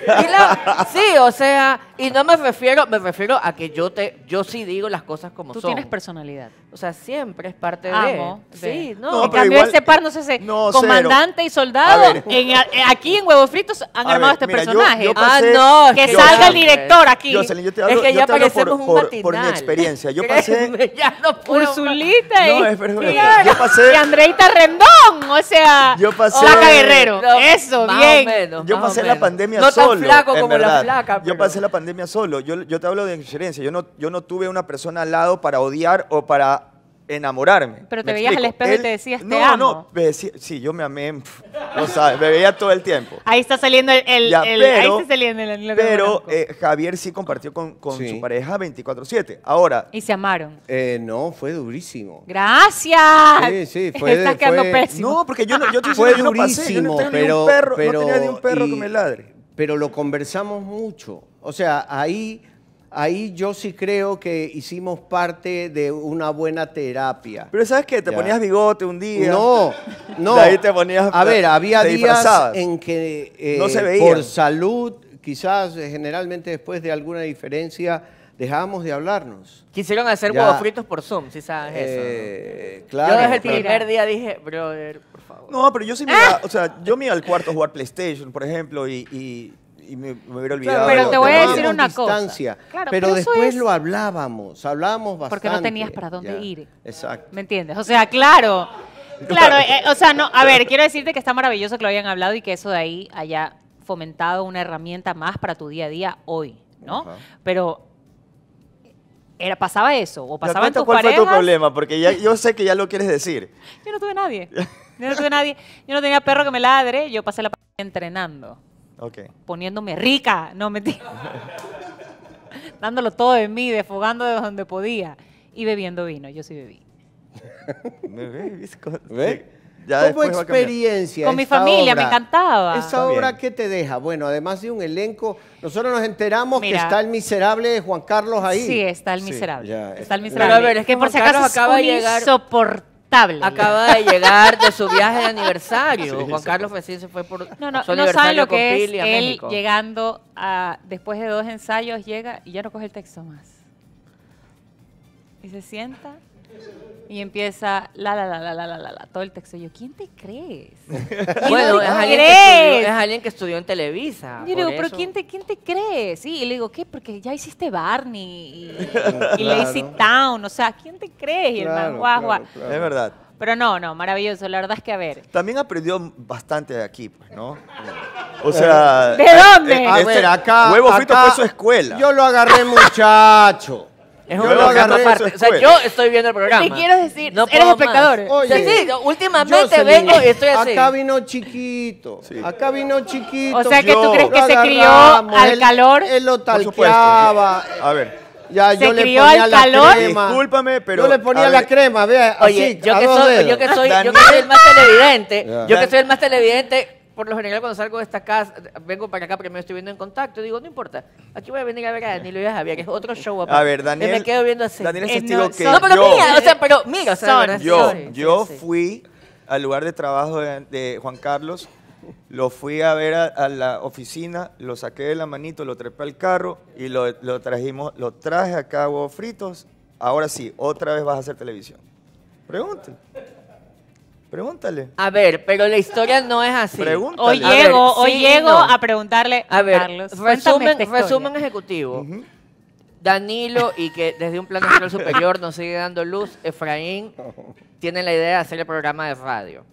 la, sí, o sea, y no me refiero, me refiero a que yo te, yo sí digo las cosas como son. Tú tienes personalidad. O sea, siempre es parte de, Sí, no. no en cambio, ese par, no sé, si comandante y soldado, en, eh, aquí en Huevos Fritos han armado este personaje. ah, no, que salga el director aquí. yo te hablo, es que ya parecemos por, un Por, mi experiencia. Yo pasé. ya no y. No, es verdad. Yo pasé. Y Andreita Rendón, o sea. Yo Flaca Guerrero. eso, bien. yo pasé la pandemia solo. No tan flaco como la flaca. Yo pasé la pandemia solo. Yo te hablo de experiencia. Yo no tuve una persona al lado para odiar o para enamorarme. Pero te veías al espejo y te decías, te no, amo. No, no, sí, yo me amé, O sabes, me veía todo el tiempo. Ahí está saliendo el, el, pero, Pero eh, Javier sí compartió con, con su pareja 24-7, ahora. ¿Y se amaron? Eh, no, fue durísimo. ¡Gracias! Sí, sí, fue. Estás quedando pésimo. No, porque yo no, yo te fue durísimo, no un perro, pero, tenía ni un perro que me ladre. Pero lo conversamos mucho, o sea, ahí ahí yo sí creo que hicimos parte de una buena terapia. Pero ¿sabes qué? Te ponías bigote un día. No, no. De ahí te ponías... A ver, había días en que eh, por salud, quizás eh, generalmente después de alguna diferencia, dejábamos de hablarnos. Quisieron hacer ya. huevos fritos por Zoom, si sabes eso. Claro. Eh, yo desde el primer día dije, brother, por favor. No, pero yo sí me ¡Ah! iba, o sea, yo me iba al cuarto a jugar PlayStation, por ejemplo, y y me, hubiera olvidado. pero te voy a decir una cosa. pero, después lo hablábamos, hablábamos bastante. Porque no tenías para dónde ir. Exacto. ¿Me entiendes? O sea, claro. Claro, eh, o sea, no, a ver, quiero decirte que está maravilloso que lo hayan hablado y que eso de ahí haya fomentado una herramienta más para tu día a día hoy, ¿no? Pero era, pasaba eso, o pasaba en tus cuál fue tu problema? Porque ya, yo sé que ya lo quieres decir. Yo no tuve nadie. Yo no tuve nadie. Yo no tenía perro que me ladre, yo pasé la entrenando. Poniéndome rica, no metí Dándolo todo de mí, desfogando de donde podía y bebiendo vino. Yo sí bebí. Me experiencia. Con mi familia, me encantaba. Esa obra qué te deja, bueno, además de un elenco, nosotros nos enteramos que está el miserable Juan Carlos ahí. Sí, está el miserable. está el miserable. Pero a es que por si acaso acaba de llegar. Insoportable Acaba de llegar de su viaje de aniversario. Juan Carlos Fesín se fue por no, no, no sabe lo que es él llegando a, después de dos ensayos llega y ya no coge el texto más. Y se sienta y empieza la la la la la la todo el texto. Yo, ¿quién te crees? ¿Quién bueno, es, alguien Que estudió, es alguien que estudió en Televisa. Yo digo, pero ¿quién te, ¿quién te crees? y le digo, ¿qué? Porque ya hiciste Barney y, Lazy Town. O sea, ¿quién te crees? Y el man, Es verdad. Pero no, no, maravilloso. La verdad es que a ver. También aprendió bastante de aquí, pues, ¿no? O sea. ¿De dónde? Eh, ah, este, acá. Huevo Frito fue su escuela. Yo lo agarré, muchacho. O sea, yo estoy viendo el programa. ¿Qué quiero decir, no eres espectador. sí, sí, últimamente vengo y estoy así. Acá vino chiquito. Acá vino chiquito. O sea que tú crees que se crió al calor. Él lo talqueaba. A ver. Ya, se yo crió le ponía al la calor. Crema. Discúlpame, pero. Yo le ponía la crema, vea. Oye, yo, que soy, yo, que soy, el más televidente, yo que soy el más televidente, por lo general cuando salgo de esta casa, vengo para acá porque me estoy viendo en contacto, digo, no importa, aquí voy a venir a ver a Danilo y a Javier, que es otro show. A ver, Daniel. Me quedo viendo así. Daniel es testigo eh, que No, pero yo, o sea, pero mira, son, yo, yo fui al lugar de trabajo de, Juan Carlos, lo fui a ver a, la oficina, lo saqué de la manito, lo trepé al carro y lo, lo trajimos, lo traje acá a huevos fritos. Ahora sí, otra vez vas a hacer televisión. Pregúntale. Pregúntale. A ver, pero la historia no es así. Hoy llego, a, a preguntarle a, Carlos. Resumen, resumen ejecutivo. Danilo y que desde un plano superior nos sigue dando luz, Efraín tiene la idea de hacer el programa de radio.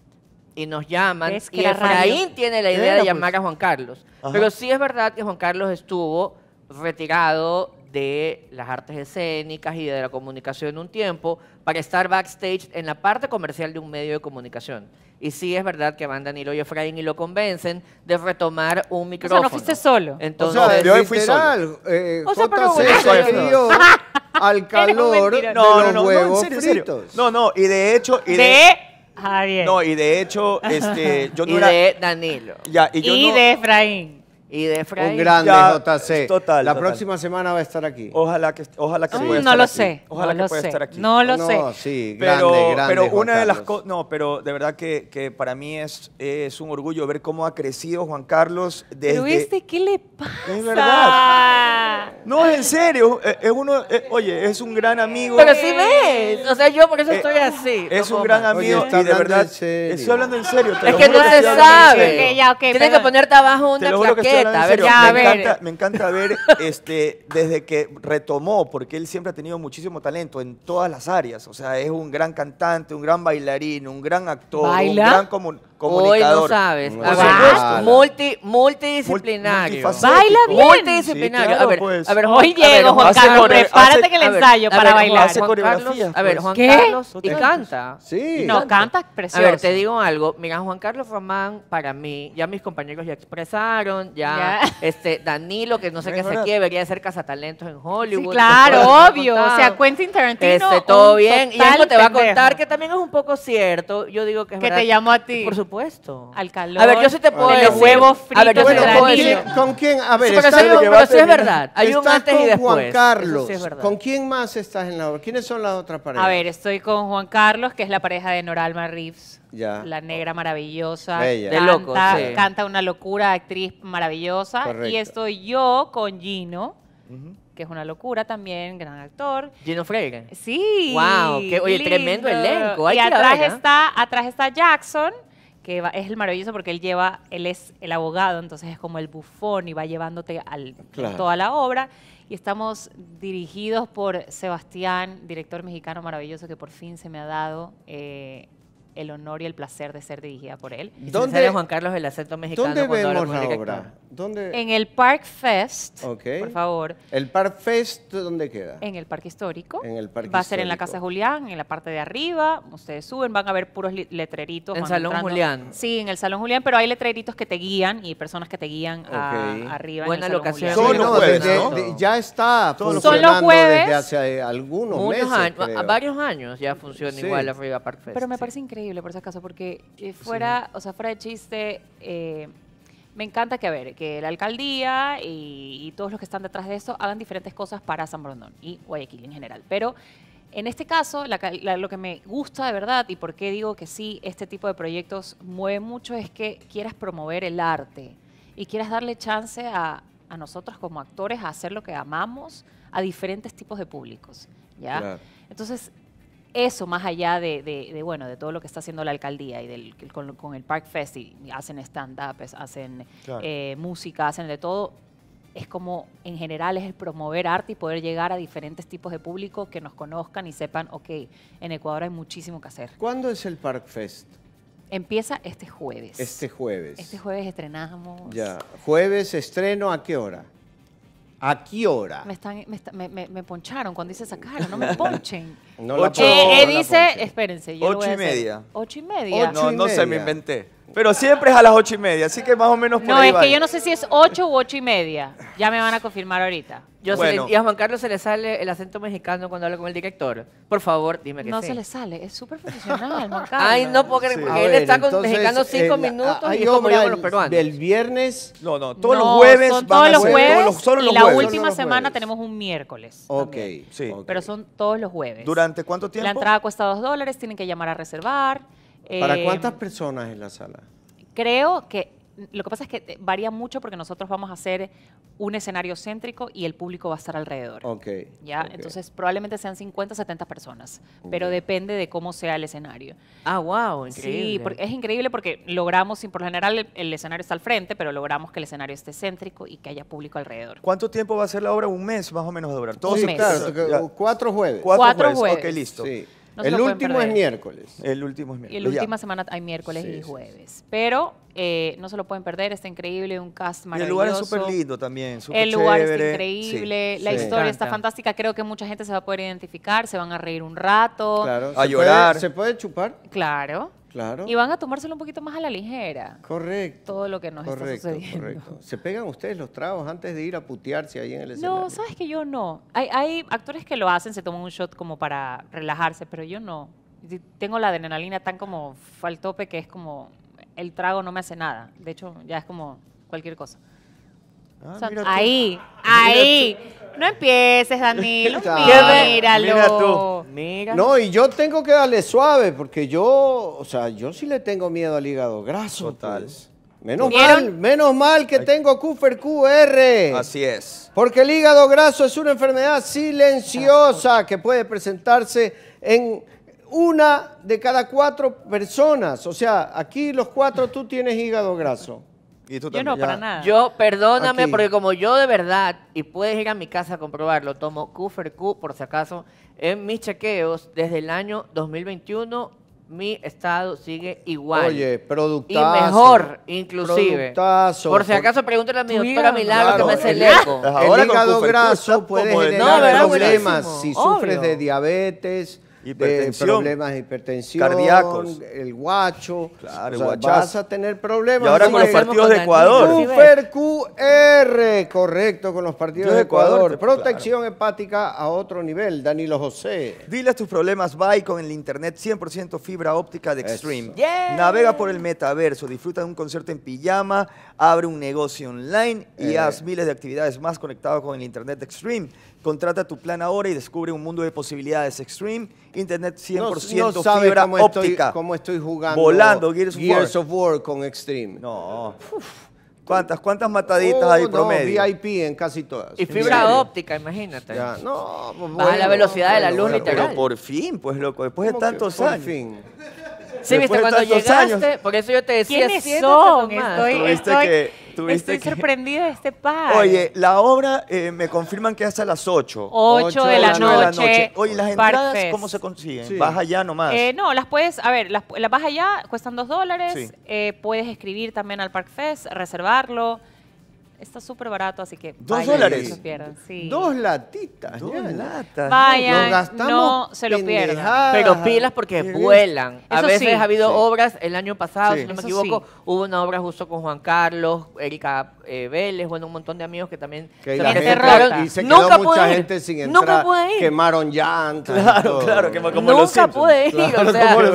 Y nos llaman. y Efraín tiene la idea de llamar a Juan Carlos. Pero sí es verdad que Juan Carlos estuvo retirado de las artes escénicas y de la comunicación un tiempo para estar backstage en la parte comercial de un medio de comunicación. Y sí es verdad que van Danilo y Efraín y lo convencen de retomar un micrófono. O sea, no fuiste solo. Entonces, o sea, yo hoy fui solo. Eh, eh, o sea, al calor de los no, huevos no, No, y de hecho... Y de... Javier. No, y de hecho, este, yo y de Danilo. y de Efraín y de Efraín. Un grande JC. total, La próxima semana va a estar aquí. Ojalá que, ojalá que mm, no lo sé. Ojalá que pueda estar aquí. No lo sé. No, sí, pero, grande, pero una de las cosas, no, pero de verdad que, que para mí es, es un orgullo ver cómo ha crecido Juan Carlos desde... Pero este, ¿qué le pasa? Es verdad. No, es en serio, e, es, uno, e, oye, es un gran amigo. Pero sí ves. O sea, yo por eso eh, estoy así. Es un gran amigo y de verdad, estoy hablando en serio. Es que no se sabe. ya, Tienes que ponerte abajo Te una que me, Encanta, ver este, desde que retomó, porque él siempre ha tenido muchísimo talento en todas las áreas. O sea, es un gran cantante, un gran bailarín, un gran actor, un gran como comunicador. Hoy no sabes. multi, multidisciplinario. Baila bien. Multidisciplinario. a ver, pues. a ver, Hoy llego, Juan Carlos, prepárate que el ensayo para bailar. a ver, Juan Carlos, y canta. Sí. No, canta precioso. A ver, te digo algo. Mira, Juan Carlos Román, para mí, ya mis compañeros ya expresaron, ya, este Danilo, que no sé qué se quiere, debería ser cazatalentos en Hollywood. Sí, claro, obvio. O sea, Quentin Tarantino. Este, todo bien. Y algo te va a contar que también es un poco cierto. Yo digo que es Que te llamo a ti. Por supuesto al calor. A ver, yo sí te puedo decir. Los huevos fritos. A ver, yo bueno, ¿con, quién, ¿con quién? A ver, sí, es verdad. Hay un antes con y después. Juan Carlos. ¿Con quién más estás en la obra? ¿Quiénes son las otras parejas? A ver, estoy con Juan Carlos, que es la pareja de Noralma Reeves. La negra maravillosa. Bella. de locos, sí. canta una locura, actriz maravillosa. Correcto. Y estoy yo con Gino. que es una locura también, gran actor. Gino Freire. Sí. Wow, qué, oye, tremendo elenco. Hay y atrás, está, atrás está Jackson, que va, es el maravilloso porque él lleva, él es el abogado, entonces es como el bufón y va llevándote al, toda la obra. Y estamos dirigidos por Sebastián, director mexicano maravilloso que por fin se me ha dado eh, el honor y el placer de ser dirigida por él. ¿Dónde Juan Carlos el acento mexicano? ¿Dónde vemos la obra? En el Park Fest, por favor. ¿El Park Fest dónde queda? En el Parque Histórico. Va a ser en la Casa Julián, en la parte de arriba. Ustedes suben, van a ver puros letreritos. ¿En Salón Julián? Sí, en el Salón Julián, pero hay letreritos que te guían y personas que te guían a, arriba. Buena en el locación. ¿no? ya está funcionando desde hace algunos meses, Varios años ya funciona igual arriba Park Fest. Pero me parece increíble por ese caso porque eh, fuera, o sea, fuera de chiste, eh, me encanta que, a ver, que la alcaldía y, todos los que están detrás de esto hagan diferentes cosas para San Brondón y Guayaquil en general. Pero en este caso, lo que me gusta de verdad y por qué digo que sí, este tipo de proyectos mueve mucho es que quieras promover el arte y quieras darle chance a, a nosotros como actores a hacer lo que amamos a diferentes tipos de públicos. ¿ya? Entonces, eso más allá de, bueno de todo lo que está haciendo la alcaldía y del con, el Park Fest y hacen stand up hacen eh, música hacen de todo es como en general es el promover arte y poder llegar a diferentes tipos de público que nos conozcan y sepan ok en Ecuador hay muchísimo que hacer ¿cuándo es el Park Fest Empieza este jueves. Este jueves. Este jueves estrenamos. Ya. Jueves estreno a qué hora? ¿A qué hora? Me, poncharon cuando dice sacar. no me ponchen. no la ponchen, eh, dice, espérense. Yo ocho, y media. ocho y media. Ocho y media. no, no sé, me inventé. Pero siempre es a las ocho y media, así que más o menos por No, es que yo no sé si es ocho u ocho y media. Ya me van a confirmar ahorita y a Juan Carlos se le sale el acento mexicano cuando habla con el director. Por favor, dime que no sí. No se le sale, es súper profesional, Juan Carlos. Ay, no puedo porque él está con mexicano cinco minutos y es como yo con los peruanos. El viernes... No, no, todos los jueves son todos los jueves solo y los jueves. la última semana tenemos un miércoles. Ok, sí. Pero son todos los jueves. ¿Durante cuánto tiempo? La entrada cuesta dos dólares, tienen que llamar a reservar. ¿Para eh, cuántas personas en la sala? Creo que lo que pasa es que eh, varía mucho porque nosotros vamos a hacer un escenario céntrico y el público va a estar alrededor. Okay. ¿ya? Entonces probablemente sean 50, 70 personas, pero depende de cómo sea el escenario. Ah, wow, increíble. Sí, porque es increíble porque logramos, por lo general el, escenario está al frente, pero logramos que el escenario esté céntrico y que haya público alrededor. ¿Cuánto tiempo va a ser la obra? Un mes más o menos de durar. Todo sí, claro, cuatro jueves. Cuatro, jueves. Ok, listo el último es miércoles. El último es miércoles. Y la última semana hay miércoles y jueves. Pero eh, no se lo pueden perder, está increíble, un cast maravilloso. el lugar es súper lindo también, súper El lugar es increíble, la historia está fantástica, creo que mucha gente se va a poder identificar, se van a reír un rato. Claro. A llorar. ¿Se puede chupar? Claro. Y van a tomárselo un poquito más a la ligera. Correcto. Todo lo que nos está sucediendo. Correcto. ¿Se pegan ustedes los tragos antes de ir a putearse ahí en el escenario? No, sabes que yo no. Hay, hay actores que lo hacen, se toman un shot como para relajarse, pero yo no. Tengo la adrenalina tan como al tope que es como el trago no me hace nada. De hecho, ya es como cualquier cosa. Ah, ahí, ah, ahí. No empieces, Danilo. Míralo. No, y yo tengo que darle suave, porque yo, o sea, yo sí le tengo miedo al hígado graso. Total. Pues. Menos mal, menos mal que tengo Cooper QR. Así es. Porque el hígado graso es una enfermedad silenciosa que puede presentarse en una de cada cuatro personas. O sea, aquí los cuatro tú tienes hígado graso yo no, para nada. Yo, perdóname, porque como yo de verdad, y puedes ir a mi casa a comprobarlo, tomo cu por si acaso, en mis chequeos desde el año 2021, mi estado sigue igual. Oye, productazo. Y mejor, inclusive. Productazo. Por si acaso, pregúntale a mi doctora Milagro que me hace el, el hígado graso puede generar no, problemas si sufres de diabetes, hipertensión, problemas de hipertensión, cardíacos, el guacho. vas a tener problemas. Y ahora con los partidos de Ecuador. Super QR, correcto, con los partidos de Ecuador. Protección hepática a otro nivel, Danilo José. a tus problemas, bye con el internet 100% fibra óptica de Extreme. Navega por el metaverso, disfruta de un concierto en pijama, abre un negocio online y eh. haz miles de actividades más conectadas con el internet Extreme. Contrata tu plan ahora y descubre un mundo de posibilidades extreme. Internet 100% fibra óptica. Estoy, jugando Volando Gears of, War. con extreme. No. ¿Cuántas, cuántas mataditas oh, hay promedio? VIP en casi todas. Y fibra óptica, imagínate. Ya, no, la velocidad de la luz literal. Pero por fin, pues loco, después de tantos años. Sí, viste, cuando llegaste, por eso yo te decía, ¿quiénes son? Estoy, estoy, sorprendida de este par. Oye, la obra eh, me confirman que es a las 8. 8, de, la noche, Hoy Oye, ¿las entradas cómo se consiguen? ¿Vas allá nomás? Eh, no, las puedes, a ver, las, las vas allá, cuestan 2 dólares. Eh, puedes escribir también al Park Fest, reservarlo. Está súper barato, así que. Dos vayan, dólares. Dos latitas. Dos latas. Vayan, no se lo pierdan. Pero pilas porque vuelan. Eso a veces sí. ha habido obras, el año pasado, si no me equivoco, hubo una obra justo con Juan Carlos, Erika eh, Vélez, bueno, un montón de amigos que también se Y se quedó mucha gente sin entrar. Nunca pude ir. Quemaron llantas. Claro, claro, como Nunca pude ir.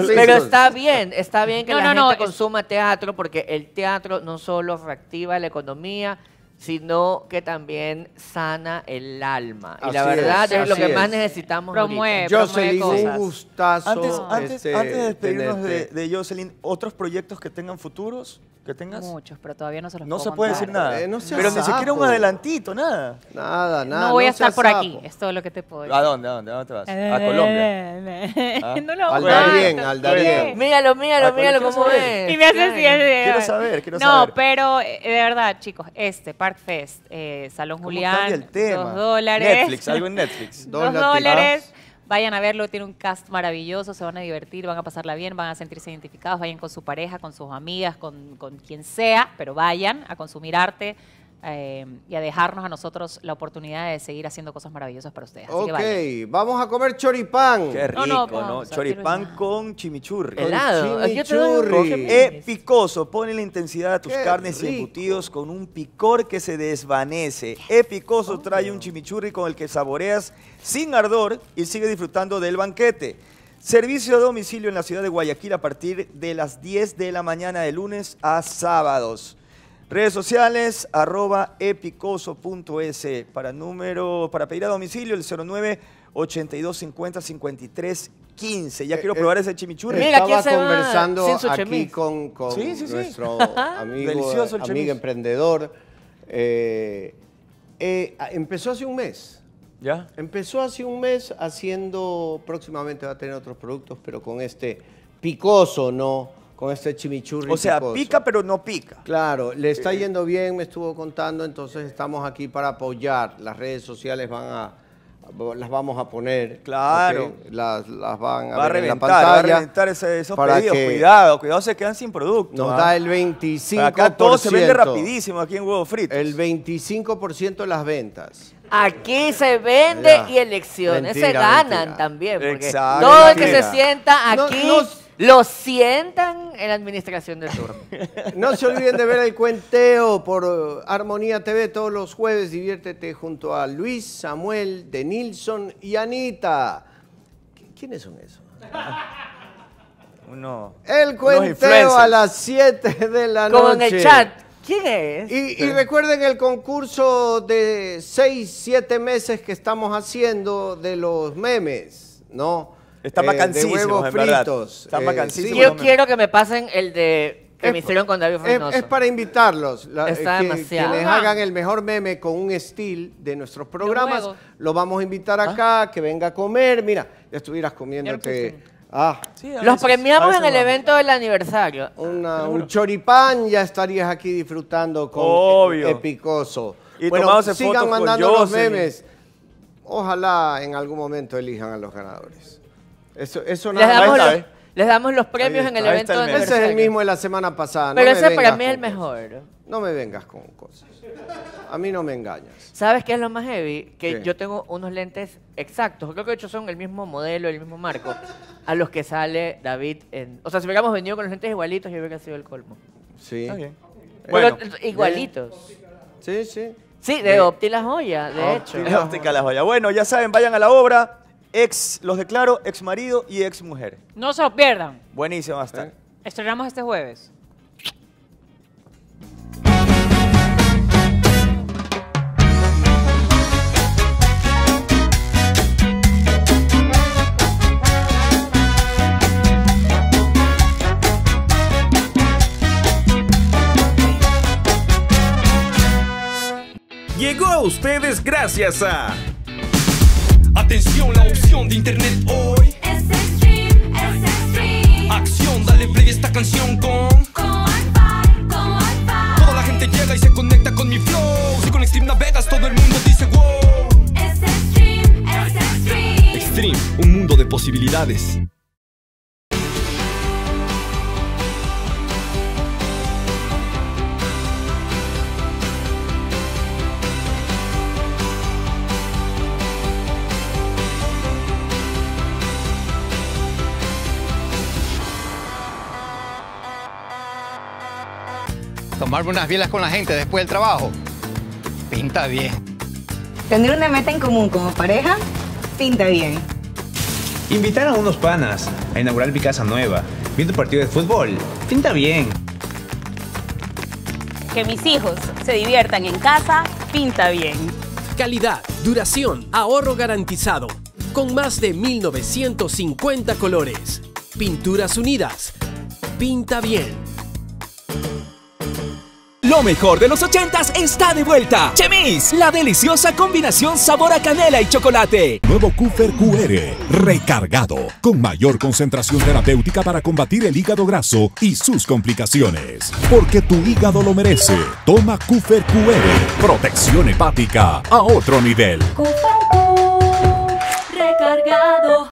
pero está bien, está bien que la gente consuma teatro porque el teatro no solo reactiva la economía, sino que también sana el alma. y la verdad es, lo que más necesitamos. Promueve, Jocelyn, promueve cosas. un gustazo. Antes, este, antes, de despedirnos de, de, Jocelyn, ¿otros proyectos que tengan futuros? ¿Que tengas? Muchos, pero todavía no se los No se puede decir nada. Eh, pero ni siquiera un adelantito, nada. Nada, nada. No voy a estar por aquí, es todo lo que te puedo decir. ¿A dónde? ¿A dónde, a dónde te vas? Eh, a Colombia. Eh, ¿Ah? No al Darien, al Darien. Míralo, míralo, ah, míralo cómo es. Y me haces así. Quiero saber, quiero saber. No, pero de verdad, chicos, este, Fest, eh, Salón Julián, dólares. Netflix, algo en Netflix. dos, dólares. Vayan a verlo, tiene un cast maravilloso, se van a divertir, van a pasarla bien, van a sentirse identificados, vayan con su pareja, con sus amigas, con, con quien sea, pero vayan a consumir arte, eh, y a dejarnos a nosotros la oportunidad de seguir haciendo cosas maravillosas para ustedes. ok, vamos a comer choripán. Qué rico, ¿no? choripán con chimichurri. Helado. Chimichurri. Epicoso, pone la intensidad a tus carnes y embutidos con un picor que se desvanece. Epicoso, trae un chimichurri con el que saboreas sin ardor y sigue disfrutando del banquete. Servicio a domicilio en la ciudad de Guayaquil a partir de las 10 de la mañana de lunes a sábados. Redes sociales, arroba epicoso.es. Para número, para pedir a domicilio, el 09 82 50 53 15. Ya eh, quiero eh, probar ese chimichurri. Mira, Estaba conversando aquí con, nuestro amigo, amigo emprendedor. Eh, empezó hace un mes. ¿Ya? Empezó hace un mes haciendo, próximamente va a tener otros productos, pero con este picoso, ¿no? con este chimichurri. O sea, pica pero no pica. Claro, le está eh. yendo bien, me estuvo contando, entonces estamos aquí para apoyar. Las redes sociales van a las vamos a poner. Claro. las, van a, va reventar, pantalla. Va a reventar esos pedidos. cuidado, cuidado, se quedan sin producto. Nos ¿ah? da el 25%. acá todo se vende rapidísimo aquí en Huevo Frito. El 25% de las ventas. Aquí se vende y elecciones se ganan también. Exacto. Todo el que se sienta aquí. Lo sientan en la administración del turno. No se olviden de ver el cuenteo por Armonía TV todos los jueves. Diviértete junto a Luis, Samuel, Denilson y Anita. ¿Quiénes son esos? Uno, el cuenteo a las 7 de la noche. Con el chat. ¿Quién es? Y, y, recuerden el concurso de 6, 7 meses que estamos haciendo de los memes, ¿no? Está vacancísimos, eh, de huevos fritos. Eh, yo quiero que me pasen el de que con David es, es, para invitarlos. Eh, que, demasiado. les hagan el mejor meme con un estilo de nuestros programas. Lo vamos a invitar ah. acá, que venga a comer. Mira, ya estuvieras comiéndote. Ah. Los premiamos en el evento del aniversario. un choripán, ya estarías aquí disfrutando con e-, Epicoso. Y bueno, sigan mandando los memes. Ojalá en algún momento elijan a los ganadores. Eso, eso nada les damos, los, ¿eh? les damos los premios en el evento de Ese es el mismo de la semana pasada. Pero ese para mí es el mejor. No me vengas con cosas. A mí no me engañas. ¿Sabes qué es lo más heavy? Que yo tengo unos lentes exactos. Creo que de hecho son el mismo modelo, el mismo marco, a los que sale David. En... O sea, si hubiéramos venido con los lentes igualitos, yo hubiera sido el colmo. Sí. igualitos. Sí, sí. Sí, de Opti Joya, de hecho. De Optica La Joya. Bueno, ya saben, vayan a la obra. Ex, los declaro ex marido y ex mujer. No se lo pierdan. Buenísimo hasta Estrenamos este jueves. Llegó a ustedes gracias a... Atención, la opción de internet hoy es stream, es stream Acción, dale play a esta canción con. Con Wi-Fi, con Wi-Fi Toda la gente llega y se conecta con mi flow. Si con extreme navegas, todo el mundo dice wow. Es stream, es stream Extreme, un mundo de posibilidades. tomarme unas bielas con la gente después del trabajo, pinta bien. Tener una meta en común como pareja, pinta bien. Invitar a unos panas a inaugurar mi casa nueva, viendo partido de fútbol, pinta bien. Que mis hijos se diviertan en casa, pinta bien. Calidad, duración, ahorro garantizado. Con más de 1950 colores. Pinturas Unidas. Pinta bien. Lo mejor de los ochentas está de vuelta. Chemis, la deliciosa combinación sabor a canela y chocolate. Nuevo Kufer QR, recargado, con mayor concentración terapéutica para combatir el hígado graso y sus complicaciones. Porque tu hígado lo merece. Toma Kufer QR, protección hepática a otro nivel. recargado.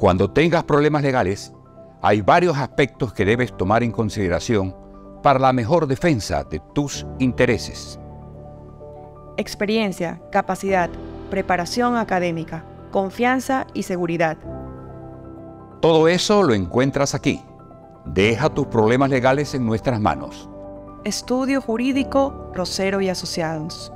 Cuando tengas problemas legales, hay varios aspectos que debes tomar en consideración para la mejor defensa de tus intereses. Experiencia, capacidad, preparación académica, confianza y seguridad. Todo eso lo encuentras aquí. Deja tus problemas legales en nuestras manos. Estudio Jurídico Rosero y Asociados.